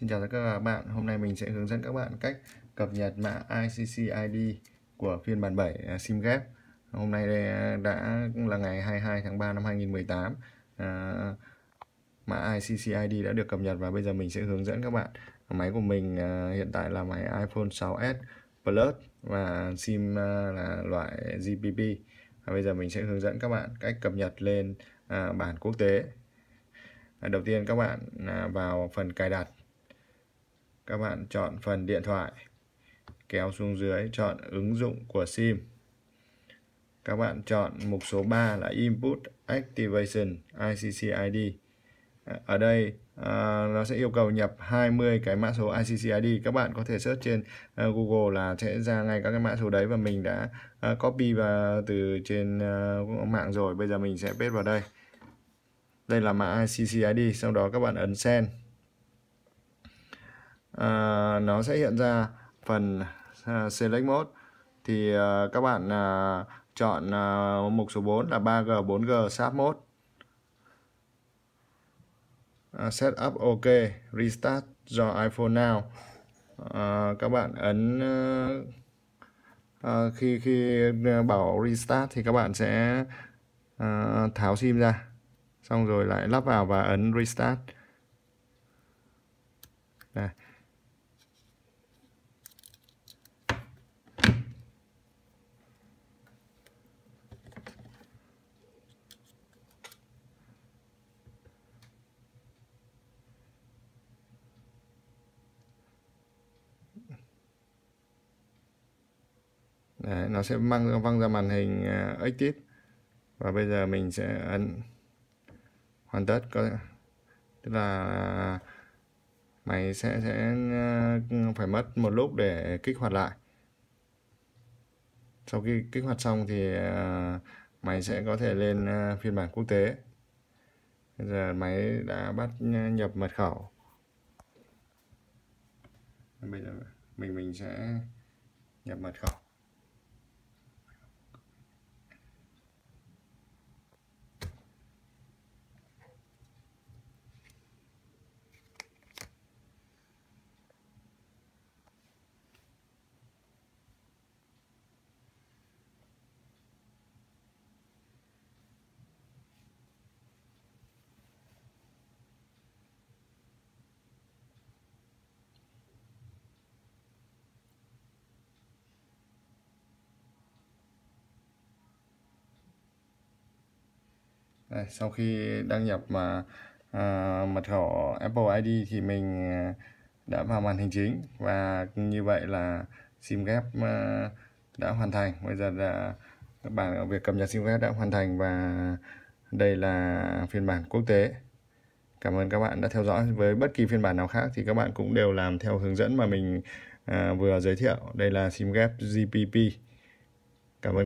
Xin chào tất cả các bạn, hôm nay mình sẽ hướng dẫn các bạn cách cập nhật mã ICC ID của phiên bản 7 à, SIM ghép. Hôm nay à, đã là ngày 22 tháng 3 năm 2018. À, mã ICC ID đã được cập nhật và bây giờ mình sẽ hướng dẫn các bạn. Máy của mình à, hiện tại là máy iPhone 6s Plus và SIM là loại GPP. và bây giờ mình sẽ hướng dẫn các bạn cách cập nhật lên bản quốc tế. đầu tiên các bạn vào phần cài đặt các bạn chọn phần điện thoại kéo xuống dưới chọn ứng dụng của sim các bạn chọn mục số 3 là input activation ICC ID à, ở đây à, nó sẽ yêu cầu nhập 20 cái mã số ICC ID các bạn có thể search trên uh, Google là sẽ ra ngay các cái mã số đấy và mình đã uh, copy và từ trên uh, mạng rồi bây giờ mình sẽ paste vào đây đây là mã ICC ID sau đó các bạn ấn send Ờ, nó sẽ hiện ra phần ờ, select mode thì à, các bạn à, chọn à, mục số 4 là 3G 4G sharp mode à, set OK restart do iPhone now à, các bạn ấn à, à, khi khi bảo restart thì các bạn sẽ à, tháo sim ra xong rồi lại lắp vào và ấn restart này Đấy, nó sẽ mang văng ra màn hình à, active và bây giờ mình sẽ ấn hoàn tất có tức là máy sẽ sẽ à, phải mất một lúc để kích hoạt lại sau khi kích hoạt xong thì à, máy sẽ có thể lên phiên bản quốc tế bây giờ máy đã bắt nhập mật khẩu bây giờ mình mình sẽ nhập mật khẩu Đây, sau khi đăng nhập mà à, mật khẩu Apple ID thì mình à, đã vào màn hình chính và như vậy là sim ghép à, đã hoàn thành bây giờ là các bạn việc cập nhật sim ghép đã hoàn thành và đây là phiên bản quốc tế cảm ơn các bạn đã theo dõi với bất kỳ phiên bản nào khác thì các bạn cũng đều làm theo hướng dẫn mà mình à, vừa giới thiệu đây là sim ghép GPP